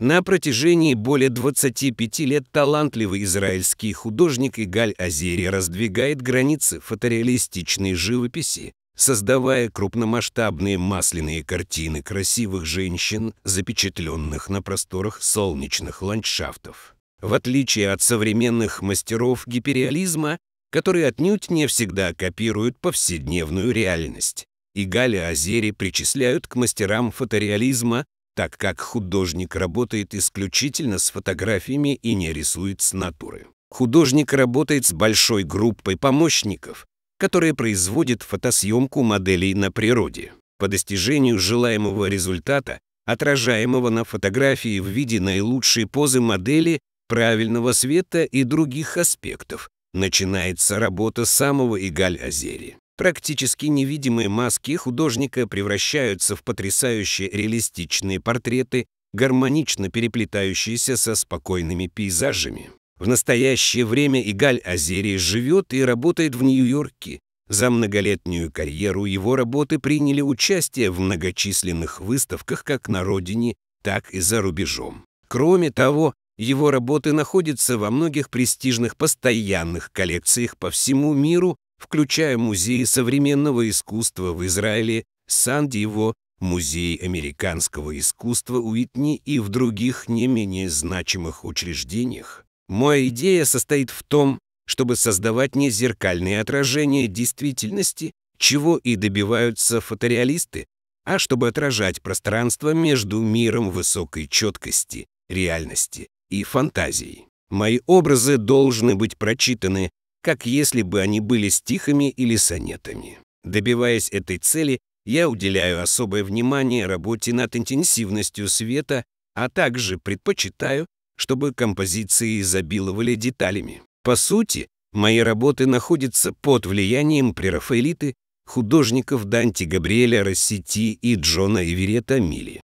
На протяжении более 25 лет талантливый израильский художник Игаль Азери раздвигает границы фотореалистичной живописи, создавая крупномасштабные масляные картины красивых женщин, запечатленных на просторах солнечных ландшафтов. В отличие от современных мастеров гиперреализма, которые отнюдь не всегда копируют повседневную реальность, Игаля Азери причисляют к мастерам фотореализма так как художник работает исключительно с фотографиями и не рисует с натуры. Художник работает с большой группой помощников, которые производят фотосъемку моделей на природе. По достижению желаемого результата, отражаемого на фотографии в виде наилучшей позы модели, правильного света и других аспектов, начинается работа самого Игаль-Азери. Практически невидимые маски художника превращаются в потрясающе реалистичные портреты, гармонично переплетающиеся со спокойными пейзажами. В настоящее время Игаль Азерий живет и работает в Нью-Йорке. За многолетнюю карьеру его работы приняли участие в многочисленных выставках как на родине, так и за рубежом. Кроме того, его работы находятся во многих престижных постоянных коллекциях по всему миру, включая музей современного искусства в Израиле, Сан-Диво, музей американского искусства Уитни и в других не менее значимых учреждениях. Моя идея состоит в том, чтобы создавать не зеркальные отражения действительности, чего и добиваются фотореалисты, а чтобы отражать пространство между миром высокой четкости, реальности и фантазией. Мои образы должны быть прочитаны как если бы они были стихами или сонетами. Добиваясь этой цели, я уделяю особое внимание работе над интенсивностью света, а также предпочитаю, чтобы композиции изобиловали деталями. По сути, мои работы находятся под влиянием прерафаэлиты, художников Данти Габриэля Рассети и Джона Иверета Милли.